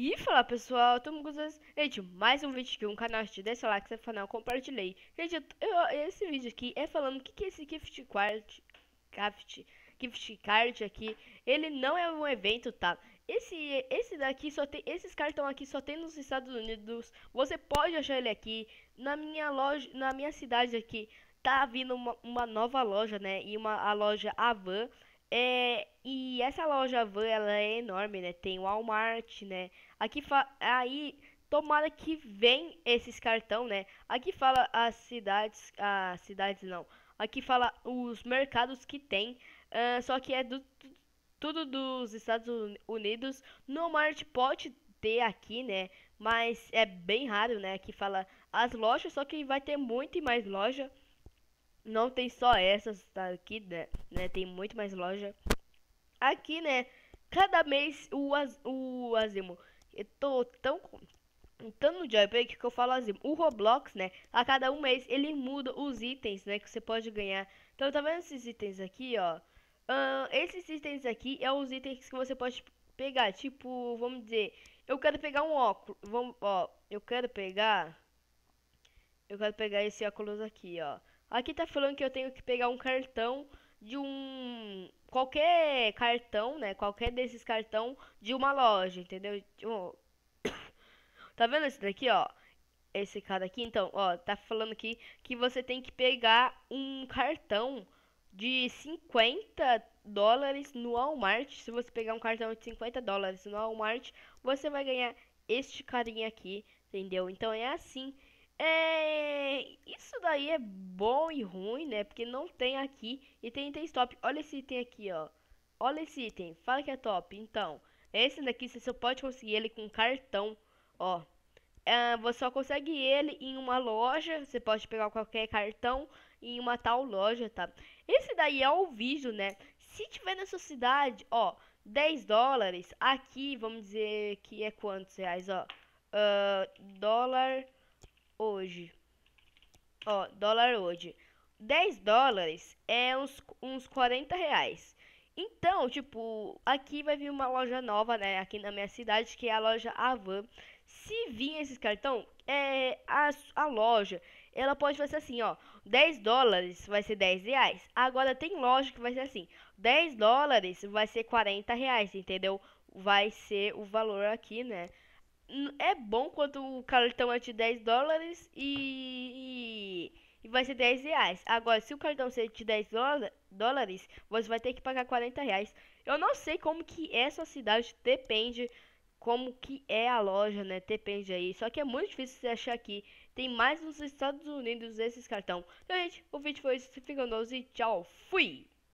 E fala pessoal, tamo com vocês. Gente, mais um vídeo aqui, um canal de deixa o like, se canal, compartilhei. Gente, eu, eu, esse vídeo aqui é falando que, que esse gift card, gift, gift card aqui. Ele não é um evento, tá? Esse, esse daqui só tem, esses cartões aqui só tem nos Estados Unidos. Você pode achar ele aqui na minha loja, na minha cidade aqui. Tá vindo uma, uma nova loja, né? E uma a loja Avan é, e essa loja van ela é enorme, né? Tem o Walmart, né? Aqui aí tomara que vem esses cartão, né? Aqui fala as cidades, as cidades não. Aqui fala os mercados que tem, uh, só que é do, tudo dos Estados Unidos. No Walmart pode ter aqui, né? Mas é bem raro, né? Aqui fala as lojas, só que vai ter muito mais loja não tem só essas, tá aqui, né, né? Tem muito mais loja. Aqui, né? Cada mês o, az, o Azimo. Eu tô tão. Tanto no Joypay que eu falo Azimo. O Roblox, né? A cada um mês ele muda os itens, né? Que você pode ganhar. Então, tá vendo esses itens aqui, ó? Uh, esses itens aqui é os itens que você pode pegar. Tipo, vamos dizer. Eu quero pegar um óculos. Vamos, ó. Eu quero pegar. Eu quero pegar esse óculos aqui, ó. Aqui tá falando que eu tenho que pegar um cartão de um qualquer cartão, né? Qualquer desses cartão de uma loja, entendeu? Tá vendo esse daqui, ó? Esse cara aqui, então, ó, tá falando aqui que você tem que pegar um cartão de 50 dólares no Walmart. Se você pegar um cartão de 50 dólares no Walmart, você vai ganhar este carinha aqui, entendeu? Então é assim é, isso daí é bom e ruim, né? Porque não tem aqui. E tem tem top. Olha esse item aqui, ó. Olha esse item. Fala que é top. Então, esse daqui você só pode conseguir ele com cartão, ó. É, você só consegue ele em uma loja. Você pode pegar qualquer cartão em uma tal loja, tá? Esse daí é o vídeo, né? Se tiver na sua cidade, ó, 10 dólares. Aqui, vamos dizer que é quantos reais, ó. Uh, dólar hoje. Ó, dólar hoje. 10 dólares é uns, uns 40 reais. Então, tipo, aqui vai vir uma loja nova, né? Aqui na minha cidade, que é a loja Avan. Se vir esses cartão, é, a, a loja, ela pode fazer assim, ó. 10 dólares vai ser 10 reais. Agora, tem loja que vai ser assim. 10 dólares vai ser 40 reais, entendeu? Vai ser o valor aqui, né? é bom quando o cartão é de 10 dólares e, e, vai ser 10 reais. Agora, se o cartão ser de 10 dólares, você vai ter que pagar 40 reais. Eu não sei como que é cidade, depende como que é a loja, né? Depende aí. Só que é muito difícil você achar aqui. Tem mais nos Estados Unidos esses cartão. Então, gente, o vídeo foi esse. Fica com e tchau. Fui!